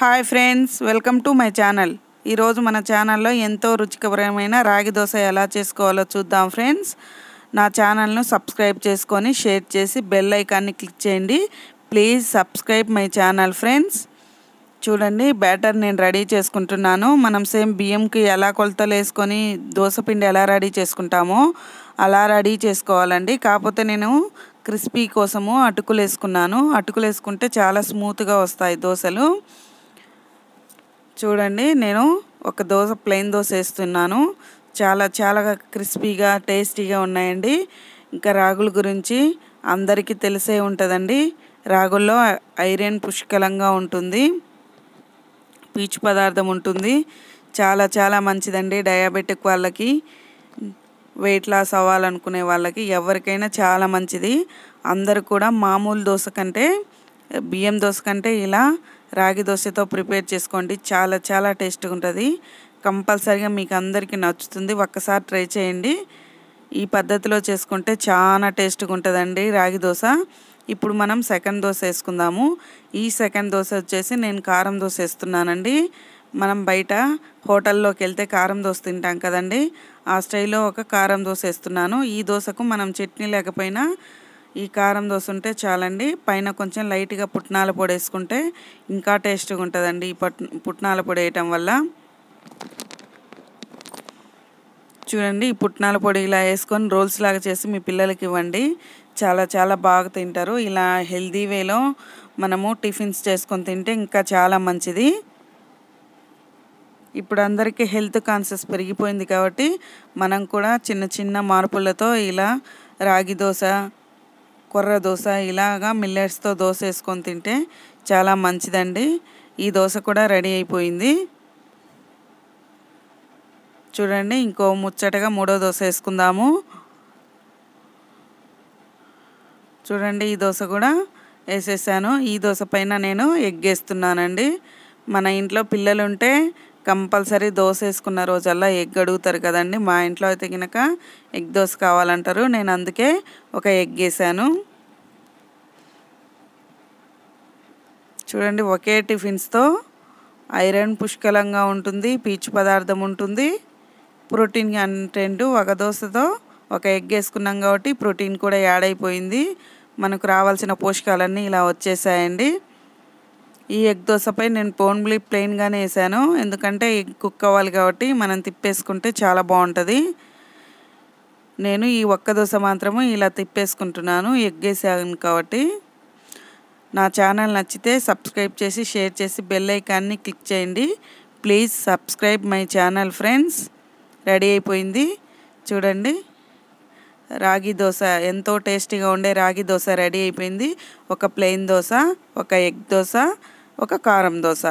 hi friends welcome to my channel ఈరోజు మన ఛానల్లో ఎంతో రుచికరమైన రాగి దోశ ఎలా చేసుకోవాలో చూద్దాం ఫ్రెండ్స్ నా ఛానల్ను సబ్స్క్రైబ్ చేసుకొని షేర్ చేసి బెల్ ఐకాన్ని క్లిక్ చేయండి please subscribe my channel friends చూడండి బ్యాటర్ నేను రెడీ చేసుకుంటున్నాను మనం సేమ్ బియ్యంకి ఎలా కొలతలు వేసుకొని దోశపిండి ఎలా రెడీ చేసుకుంటామో అలా రెడీ చేసుకోవాలండి కాకపోతే నేను క్రిస్పీ కోసము అటుకులు వేసుకున్నాను అటుకులు వేసుకుంటే చాలా స్మూత్గా వస్తాయి దోశలు చూడండి నేను ఒక దోశ ప్లెయిన్ దోశ వేస్తున్నాను చాలా చాలా క్రిస్పీగా టేస్టీగా ఉన్నాయండి ఇంకా రాగుల గురించి అందరికీ తెలిసే ఉంటుందండి రాగుల్లో ఐరన్ పుష్కలంగా ఉంటుంది పీచు పదార్థం ఉంటుంది చాలా చాలా మంచిదండి డయాబెటిక్ వాళ్ళకి వెయిట్ లాస్ అవ్వాలనుకునే వాళ్ళకి ఎవరికైనా చాలా మంచిది అందరు కూడా మామూలు దోశ కంటే బియ్యం దోశ కంటే ఇలా రాగి దోశతో ప్రిపేర్ చేసుకోండి చాలా చాలా టేస్ట్గా ఉంటుంది కంపల్సరీగా మీకు అందరికీ నచ్చుతుంది ఒక్కసారి ట్రై చేయండి ఈ పద్ధతిలో చేసుకుంటే చాలా టేస్ట్గా ఉంటుందండి రాగి దోశ ఇప్పుడు మనం సెకండ్ దోశ వేసుకుందాము ఈ సెకండ్ దోశ వచ్చేసి నేను కారం దోశ వేస్తున్నానండి మనం బయట హోటల్లోకి వెళ్తే కారం దోశ తింటాం కదండి ఆ స్టైల్లో ఒక కారం దోశ వేస్తున్నాను ఈ దోశకు మనం చట్నీ లేకపోయినా ఈ కారం దోశ ఉంటే చాలండి పైన కొంచెం లైట్గా పుట్నాల పొడి వేసుకుంటే ఇంకా టేస్ట్గా ఉంటుందండి ఈ పట్ పుట్నాల పొడి వేయటం వల్ల చూడండి ఈ పుట్నాల పొడి ఇలా వేసుకొని రోల్స్ లాగా చేసి మీ పిల్లలకి ఇవ్వండి చాలా చాలా బాగా తింటారు ఇలా హెల్దీ వేలో మనము టిఫిన్స్ చేసుకొని తింటే ఇంకా చాలా మంచిది ఇప్పుడు అందరికీ హెల్త్ కాన్షియస్ పెరిగిపోయింది కాబట్టి మనం కూడా చిన్న చిన్న మార్పులతో ఇలా రాగి దోశ కొర్ర దోశ ఇలాగా మిల్లెట్స్తో దోశ వేసుకొని తింటే చాలా మంచిదండి ఈ దోశ కూడా రెడీ అయిపోయింది చూడండి ఇంకో ముచ్చటగా మూడో దోశ వేసుకుందాము చూడండి ఈ దోశ కూడా వేసేసాను ఈ దోశ పైన నేను ఎగ్ వేస్తున్నానండి మన ఇంట్లో పిల్లలుంటే కంపల్సరీ దోశ వేసుకున్న రోజల్లా ఎగ్ అడుగుతారు కదండి మా ఇంట్లో అయితే కనుక ఎగ్ దోశ కావాలంటారు నేను అందుకే ఒక ఎగ్ వేసాను చూడండి ఒకే టిఫిన్స్తో ఐరన్ పుష్కలంగా ఉంటుంది పీచు పదార్థం ఉంటుంది ప్రోటీన్ కంటెంట్ ఒక దోశతో ఒక ఎగ్ వేసుకున్నాం కాబట్టి ప్రోటీన్ కూడా యాడ్ అయిపోయింది మనకు రావాల్సిన పోషకాలన్నీ ఇలా వచ్చేసాయండి ఈ ఎగ్ దోశపై నేను పోన్లీ ప్లెయిన్గానే వేసాను ఎందుకంటే ఎగ్ కుక్ అవ్వాలి కాబట్టి మనం తిప్పేసుకుంటే చాలా బాగుంటుంది నేను ఈ ఒక్క దోశ మాత్రము ఇలా తిప్పేసుకుంటున్నాను ఎగ్ వేసాను కాబట్టి నా ఛానల్ నచ్చితే సబ్స్క్రైబ్ చేసి షేర్ చేసి బెల్ ఐకాన్ని క్లిక్ చేయండి please subscribe my channel friends ready అయిపోయింది చూడండి రాగి దోశ ఎంతో టేస్టీగా ఉండే రాగి దోశ రెడీ అయిపోయింది ఒక ప్లెయిన్ దోశ ఒక ఎగ్ దోశ ఒక కారం దోశ